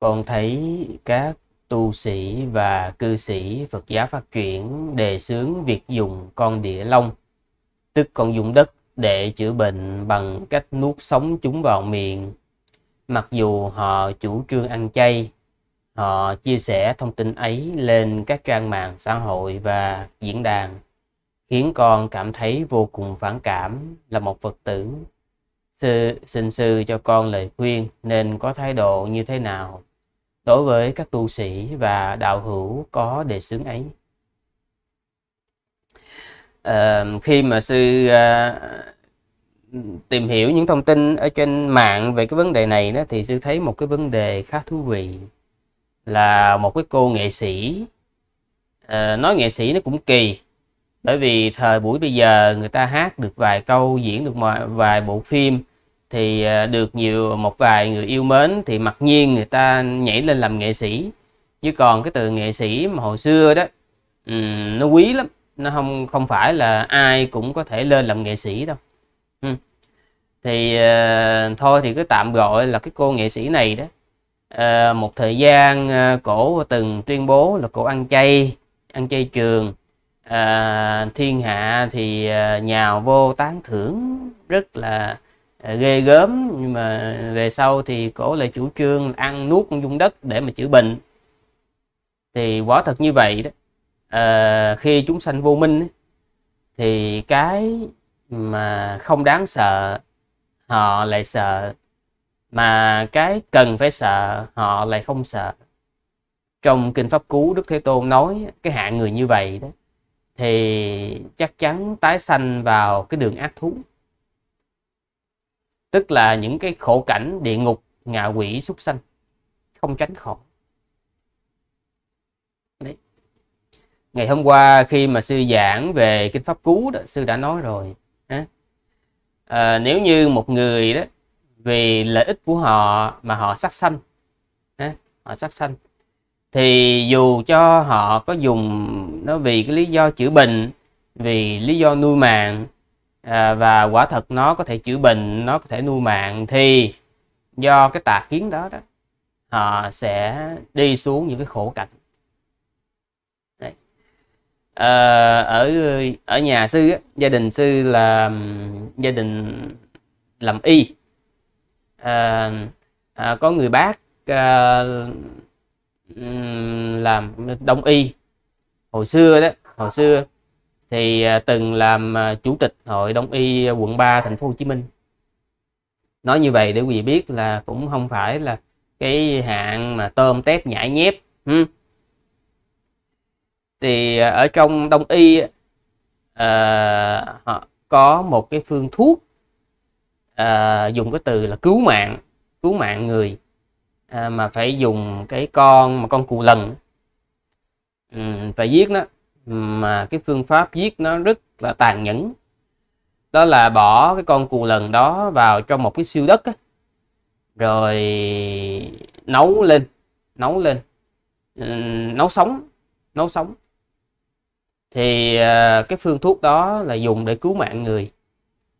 con thấy các tu sĩ và cư sĩ Phật giáo phát triển đề xướng việc dùng con địa long, tức con dùng đất để chữa bệnh bằng cách nuốt sống chúng vào miệng. Mặc dù họ chủ trương ăn chay, họ chia sẻ thông tin ấy lên các trang mạng xã hội và diễn đàn, khiến con cảm thấy vô cùng phản cảm là một Phật tử sư, xin sư cho con lời khuyên nên có thái độ như thế nào đối với các tu sĩ và đạo hữu có đề xướng ấy à, khi mà sư à, tìm hiểu những thông tin ở trên mạng về cái vấn đề này đó thì sư thấy một cái vấn đề khá thú vị là một cái cô nghệ sĩ à, nói nghệ sĩ nó cũng kỳ bởi vì thời buổi bây giờ người ta hát được vài câu diễn được vài bộ phim thì ờ, được nhiều một vài người yêu mến thì mặc nhiên người ta nhảy lên làm nghệ sĩ chứ còn cái từ nghệ sĩ mà hồi xưa đó nó quý lắm nó không không phải là ai cũng có thể lên làm nghệ sĩ đâu thì ờ, thôi thì cứ tạm gọi là cái cô nghệ sĩ này đó ờ, một thời gian cổ từng tuyên bố là cổ ăn chay ăn chay trường à, thiên hạ thì à, nhào vô tán thưởng rất là à, ghê gớm nhưng mà về sau thì cổ lại chủ trương ăn nuốt con dung đất để mà chữa bệnh thì quả thật như vậy đó à, khi chúng sanh vô minh thì cái mà không đáng sợ họ lại sợ mà cái cần phải sợ họ lại không sợ trong kinh pháp cú đức thế tôn nói cái hạng người như vậy đó thì chắc chắn tái sanh vào cái đường ác thú tức là những cái khổ cảnh địa ngục ngạ quỷ súc sanh không tránh khỏi Đấy. ngày hôm qua khi mà sư giảng về kinh pháp cú đó sư đã nói rồi à nếu như một người đó vì lợi ích của họ mà họ sát sanh à, họ sát sanh thì dù cho họ có dùng nó vì cái lý do chữa bệnh vì lý do nuôi mạng à, và quả thật nó có thể chữa bệnh nó có thể nuôi mạng thì do cái tà kiến đó đó họ sẽ đi xuống những cái khổ cảnh Đấy. À, ở ở nhà sư á, gia đình sư là gia đình làm y à, à, có người bác à, làm đông y hồi xưa đó hồi xưa thì à, từng làm à, chủ tịch hội đông y quận 3 thành phố Hồ Chí Minh nói như vậy để quý vị biết là cũng không phải là cái hạng mà tôm tép nhãi nhép thì à, ở trong đông y à, họ có một cái phương thuốc à, dùng cái từ là cứu mạng cứu mạng người à, mà phải dùng cái con mà con cù lần ừ, phải giết nó mà cái phương pháp giết nó rất là tàn nhẫn đó là bỏ cái con cù lần đó vào trong một cái siêu đất á, rồi nấu lên nấu lên ừ, nấu sống nấu sống thì à, cái phương thuốc đó là dùng để cứu mạng người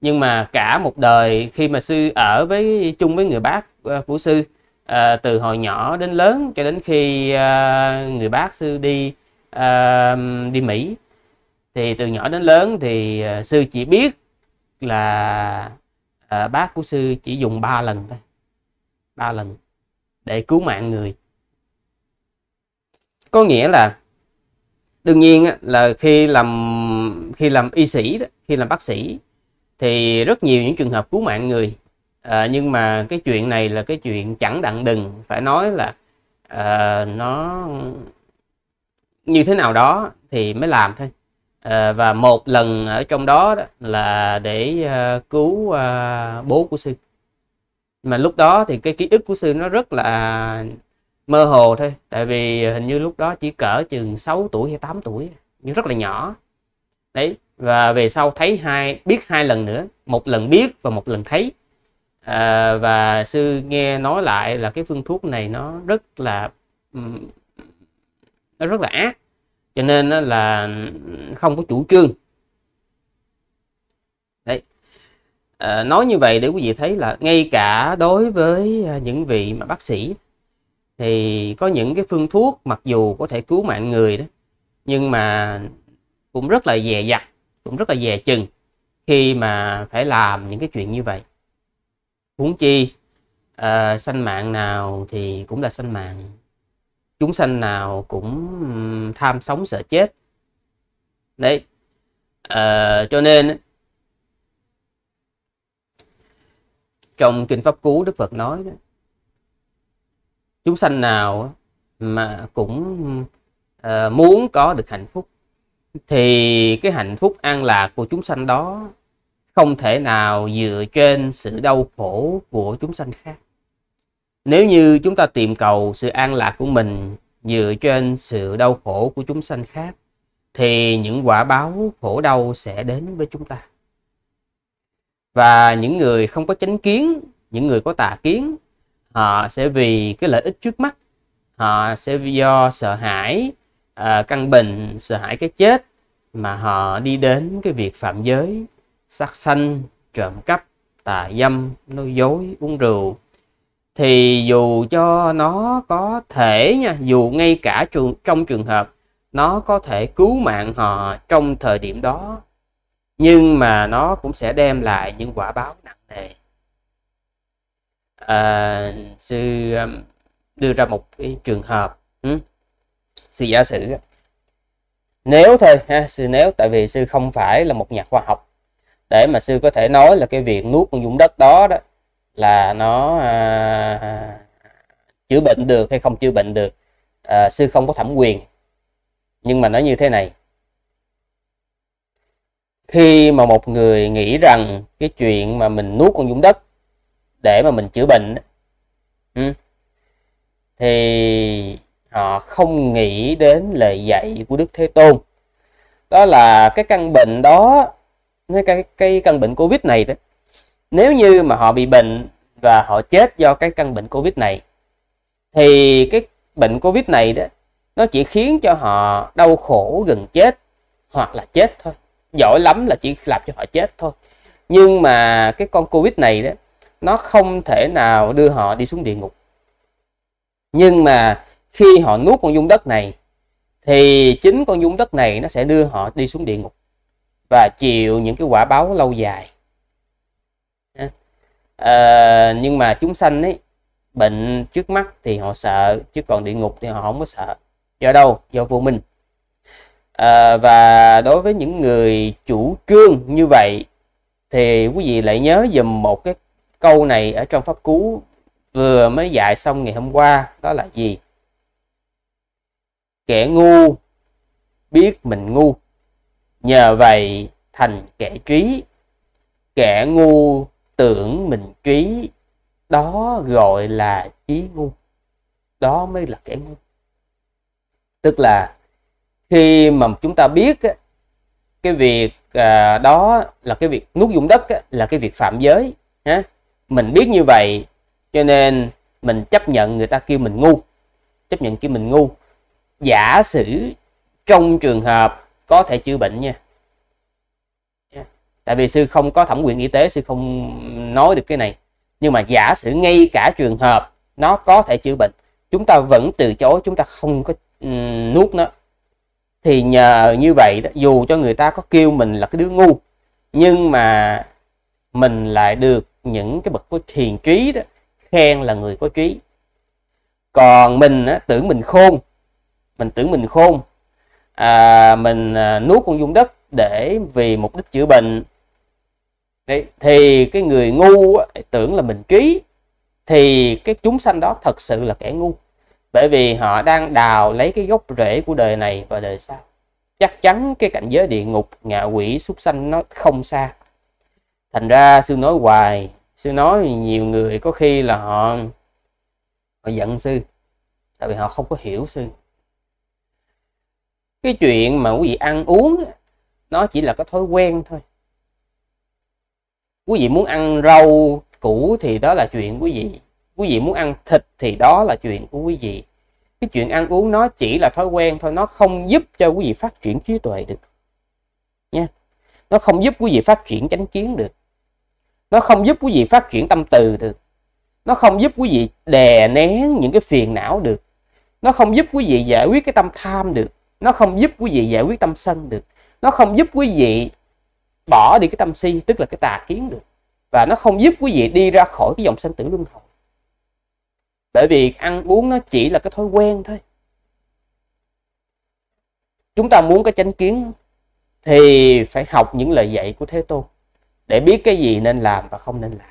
nhưng mà cả một đời khi mà sư ở với chung với người bác à, của sư à, từ hồi nhỏ đến lớn cho đến khi à, người bác sư đi à, đi Mỹ thì từ nhỏ đến lớn thì à, sư chỉ biết là à, bác của sư chỉ dùng ba lần thôi ba lần để cứu mạng người có nghĩa là đương nhiên là khi làm khi làm y sĩ đó, khi làm bác sĩ thì rất nhiều những trường hợp cứu mạng người à, nhưng mà cái chuyện này là cái chuyện chẳng đặng đừng phải nói là à, nó như thế nào đó thì mới làm thôi à, và một lần ở trong đó, đó là để à, cứu à, bố của sư mà lúc đó thì cái ký ức của sư nó rất là mơ hồ thôi tại vì hình như lúc đó chỉ cỡ chừng 6 tuổi hay 8 tuổi nhưng rất là nhỏ đấy và về sau thấy hai biết hai lần nữa một lần biết và một lần thấy à, và sư nghe nói lại là cái phương thuốc này nó rất là nó rất là ác cho nên là không có chủ trương đấy à, nói như vậy để quý vị thấy là ngay cả đối với à, những vị mà bác sĩ thì có những cái phương thuốc mặc dù có thể cứu mạng người đó nhưng mà cũng rất là dè dặt cũng rất là dè chừng khi mà phải làm những cái chuyện như vậy huống chi à, sanh mạng nào thì cũng là sanh mạng chúng sanh nào cũng tham sống sợ chết đấy à, cho nên trong kinh pháp cú đức phật nói chúng sanh nào mà cũng à, muốn có được hạnh phúc thì cái hạnh phúc an lạc của chúng sanh đó không thể nào dựa trên sự đau khổ của chúng sanh khác nếu như chúng ta tìm cầu sự an lạc của mình dựa trên sự đau khổ của chúng sanh khác thì những quả báo khổ đau sẽ đến với chúng ta và những người không có chánh kiến những người có tà kiến họ sẽ vì cái lợi ích trước mắt họ sẽ do sợ hãi ờ, căn bệnh sợ hãi cái chết mà họ đi đến cái việc phạm giới sát sanh trộm cắp tà dâm nói dối uống rượu thì dù cho nó có thể nha dù ngay cả trường trong trường hợp nó có thể cứu mạng họ trong thời điểm đó nhưng mà nó cũng sẽ đem lại những quả báo nặng nề à, sư um, đưa ra một cái trường hợp ừ? sư giả sử nếu thôi ha sư nếu tại vì sư không phải là một nhà khoa học để mà sư có thể nói là cái việc nuốt con dung đất đó đó là nó à, chữa bệnh được hay không chữa bệnh được à, sư không có thẩm quyền nhưng mà nói như thế này khi mà một người nghĩ rằng cái chuyện mà mình nuốt con dung đất để mà mình chữa bệnh ừ, thì họ không nghĩ đến lời dạy của đức thế tôn đó là cái căn bệnh đó cái cái căn bệnh covid này đó nếu như mà họ bị bệnh và họ chết do cái căn bệnh covid này thì cái bệnh covid này đó nó chỉ khiến cho họ đau khổ gần chết hoặc là chết thôi giỏi lắm là chỉ làm cho họ chết thôi nhưng mà cái con covid này đó nó không thể nào đưa họ đi xuống địa ngục nhưng mà khi họ nuốt con dung đất này thì chính con dung đất này nó sẽ đưa họ đi xuống địa ngục và chịu những cái quả báo lâu dài à, nhưng mà chúng sanh ấy bệnh trước mắt thì họ sợ chứ còn địa ngục thì họ không có sợ do đâu do vô minh à, và đối với những người chủ trương như vậy thì quý vị lại nhớ dùm một cái câu này ở trong pháp cú vừa mới dạy xong ngày hôm qua đó là gì kẻ ngu biết mình ngu nhờ vậy thành kẻ trí kẻ ngu tưởng mình trí đó gọi là trí ngu đó mới là kẻ ngu tức là khi mà chúng ta biết cái việc à, đó là cái việc nuốt dụng đất là cái việc phạm giới mình biết như vậy cho nên mình chấp nhận người ta kêu mình ngu chấp nhận kêu mình ngu giả sử trong trường hợp có thể chữa bệnh nha tại vì sư không có thẩm quyền y tế sư không nói được cái này nhưng mà giả sử ngay cả trường hợp nó có thể chữa bệnh chúng ta vẫn từ chối chúng ta không có nuốt nó thì nhờ như vậy đó, dù cho người ta có kêu mình là cái đứa ngu nhưng mà mình lại được những cái bậc có thiền trí đó khen là người có trí còn mình á, tưởng mình khôn mình tưởng mình khôn à, mình à, nuốt con dung đất để vì mục đích chữa bệnh Đấy, thì cái người ngu tưởng là mình trí thì cái chúng sanh đó thật sự là kẻ ngu bởi vì họ đang đào lấy cái gốc rễ của đời này và đời sau chắc chắn cái cảnh giới địa ngục ngạ quỷ súc sanh nó không xa thành ra sư nói hoài sư nói nhiều người có khi là họ họ giận sư tại vì họ không có hiểu sư cái chuyện mà quý vị ăn uống nó chỉ là cái thói quen thôi quý vị muốn ăn rau củ thì đó là chuyện quý vị quý vị muốn ăn thịt thì đó là chuyện của quý vị cái chuyện ăn uống nó chỉ là thói quen thôi nó không giúp cho quý vị phát triển trí tuệ được nha nó không giúp quý vị phát triển chánh kiến được nó không giúp quý vị phát triển tâm từ được nó không giúp quý vị đè nén những cái phiền não được nó không giúp quý vị giải quyết cái tâm tham được nó không giúp quý vị giải quyết tâm sân được nó không giúp quý vị bỏ đi cái tâm si tức là cái tà kiến được và nó không giúp quý vị đi ra khỏi cái dòng sanh tử luân hồi bởi vì ăn uống nó chỉ là cái thói quen thôi chúng ta muốn cái chánh kiến thì phải học những lời dạy của thế tôn để biết cái gì nên làm và không nên làm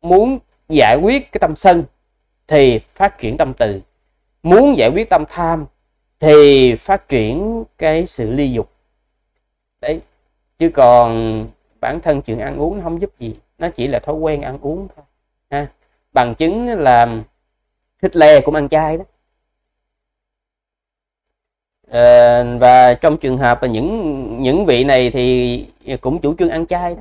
muốn giải quyết cái tâm sân thì phát triển tâm từ muốn giải quyết tâm tham thì phát triển cái sự ly dục đấy chứ còn bản thân chuyện ăn uống nó không giúp gì nó chỉ là thói quen ăn uống thôi ha bằng chứng là thích lè cũng ăn chay đó à, và trong trường hợp là những những vị này thì cũng chủ trương ăn chay đó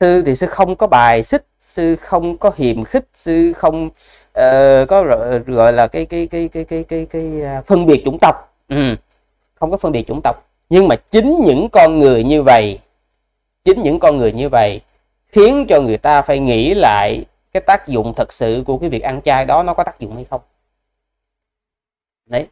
sư thì sư không có bài xích sư không có hiềm khích sư không Ờ, có gọi là cái cái cái cái cái cái, cái à, phân biệt chủng tộc ừ. không có phân biệt chủng tộc nhưng mà chính những con người như vậy chính những con người như vậy khiến cho người ta phải nghĩ lại cái tác dụng thật sự của cái việc ăn chay đó nó có tác dụng hay không đấy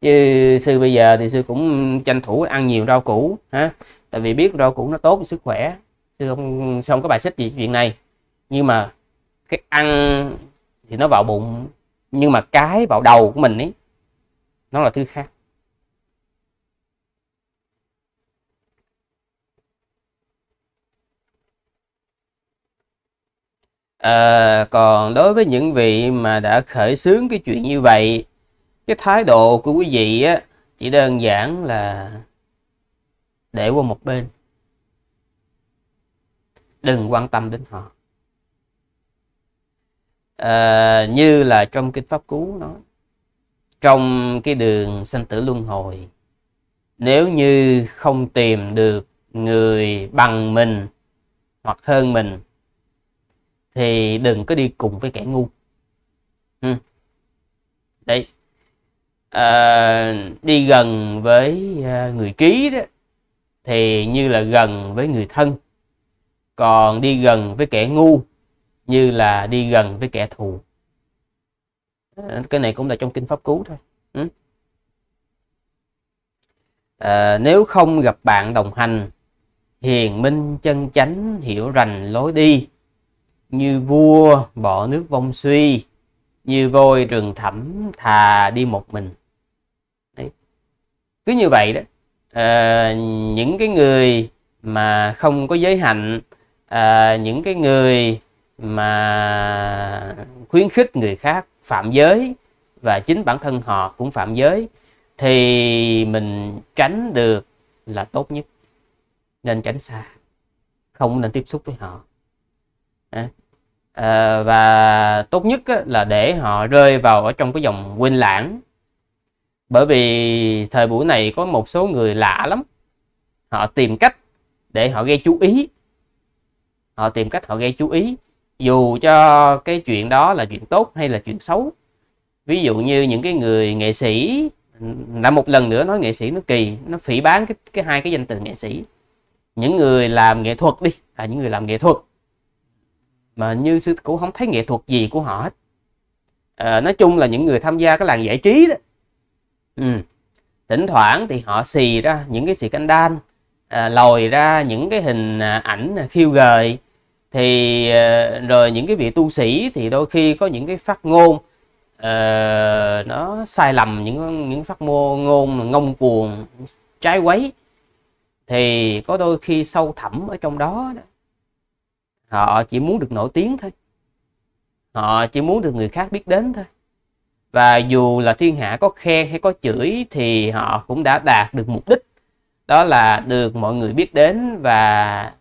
chứ sư bây giờ thì sư cũng tranh thủ ăn nhiều rau củ ha tại vì biết rau củ nó tốt cho sức khỏe sư không xong có bài xích gì chuyện này nhưng mà cái ăn thì nó vào bụng nhưng mà cái vào đầu của mình ấy nó là thứ khác À, còn đối với những vị mà đã khởi xướng cái chuyện như vậy cái thái độ của quý vị á, chỉ đơn giản là để qua một bên đừng quan tâm đến họ à, như là trong kinh pháp cú nói trong cái đường sanh tử luân hồi nếu như không tìm được người bằng mình hoặc hơn mình thì đừng có đi cùng với kẻ ngu ừ. đấy à, đi gần với ờ, người trí đó thì như là gần với người thân còn đi gần với kẻ ngu như là đi gần với kẻ thù ờ, cái này cũng là trong kinh pháp cú thôi à, nếu không gặp bạn đồng hành hiền minh chân chánh hiểu rành lối đi như vua bỏ nước vong suy như voi rừng thẳm thà đi một mình Đấy. cứ như vậy đó à, những cái người mà không có giới hạnh à, những cái người mà khuyến khích người khác phạm giới và chính bản thân họ cũng phạm giới thì mình tránh được là tốt nhất nên tránh xa không nên tiếp xúc với họ à, và tốt nhất là để họ rơi vào ở trong cái dòng quên lãng bởi vì thời buổi này có một số người lạ lắm họ tìm cách để họ gây chú ý họ tìm cách họ gây chú ý dù cho cái chuyện đó là chuyện tốt hay là chuyện xấu ví dụ như những cái người nghệ sĩ là một lần nữa nói nghệ sĩ nó kỳ nó phỉ bán cái, cái hai cái danh từ nghệ sĩ những người làm nghệ thuật đi là những người làm nghệ thuật mà như sư cũng không thấy nghệ thuật gì của họ hết à, nói chung là những người tham gia cái làng giải trí đó ừ. thỉnh thoảng thì họ xì ra những cái xì canh đan à, lòi ra những cái hình à, ảnh à, khiêu gợi thì ờ, rồi những cái vị tu sĩ thì đôi khi có những cái phát ngôn uh, nó sai lầm những những phát mô ngôn ngông cuồng trái quấy thì có đôi khi sâu thẳm ở trong đó, đó họ chỉ muốn được nổi tiếng thôi họ chỉ muốn được người khác biết đến thôi và dù là thiên hạ có khen hay có chửi thì họ cũng đã đạt được mục đích đó là được mọi người biết đến và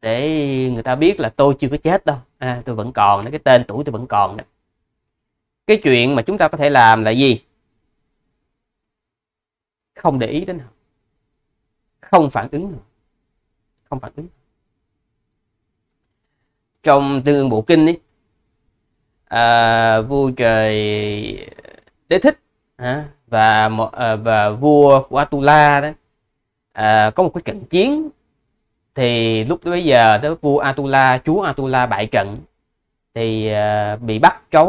để người ta biết là tôi chưa có chết đâu à, tôi vẫn còn cái tên tuổi tôi vẫn còn đó. cái chuyện mà chúng ta có thể làm là gì không để ý đến họ không phản ứng không phản ứng trong tương ương bộ kinh ấy, à, vua trời đế thích à, và à, và vua của Atula đó à, có một cái trận chiến thì lúc bây giờ đó vua Atula chúa Atula bại trận thì uh, bị bắt trói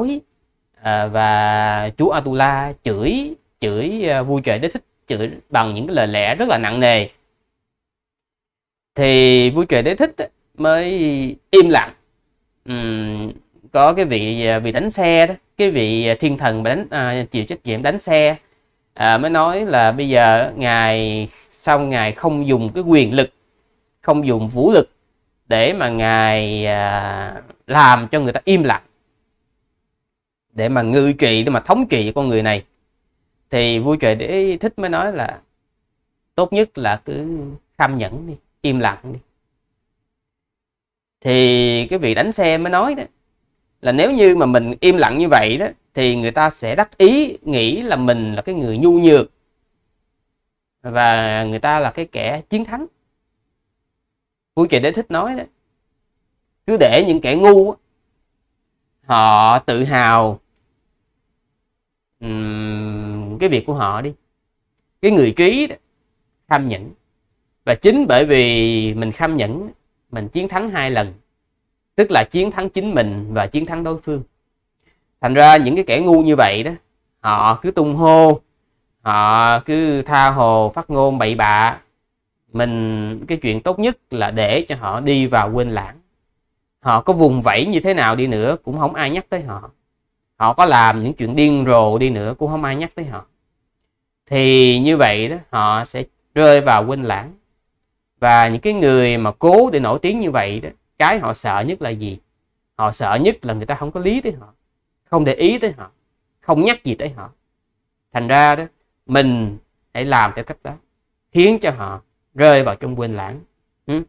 uh, và chúa Atula chửi chửi uh, vua trời đế thích chửi bằng những cái lời lẽ rất là nặng nề thì vua trời đế thích mới im lặng uhm, có cái vị vị đánh xe đó cái vị thiên thần đánh à, chịu trách nhiệm đánh xe à, mới nói là bây giờ ngài sau ngài không dùng cái quyền lực không dùng vũ lực để mà ngài à, làm cho người ta im lặng để mà ngự trị để mà thống trị con người này thì vui trời để thích mới nói là tốt nhất là cứ kham nhẫn đi im lặng đi thì cái vị đánh xe mới nói đó là nếu như mà mình im lặng như vậy đó thì người ta sẽ đắc ý nghĩ là mình là cái người nhu nhược và người ta là cái kẻ chiến thắng vui kỳ đế thích nói đó cứ để những kẻ ngu họ tự hào um, cái việc của họ đi cái người trí đó, kham nhẫn và chính bởi vì mình kham nhẫn mình chiến thắng hai lần tức là chiến thắng chính mình và chiến thắng đối phương thành ra những cái kẻ ngu như vậy đó họ cứ tung hô họ cứ tha hồ phát ngôn bậy bạ mình cái chuyện tốt nhất là để cho họ đi vào quên lãng họ có vùng vẫy như thế nào đi nữa cũng không ai nhắc tới họ họ có làm những chuyện điên rồ đi nữa cũng không ai nhắc tới họ thì như vậy đó họ sẽ rơi vào quên lãng và những cái người mà cố để nổi tiếng như vậy đó cái họ sợ nhất là gì họ sợ nhất là người ta không có lý tới họ không để ý tới họ không nhắc gì tới họ thành ra đó mình hãy làm theo cách đó khiến cho họ rơi vào trong quên lãng ừ.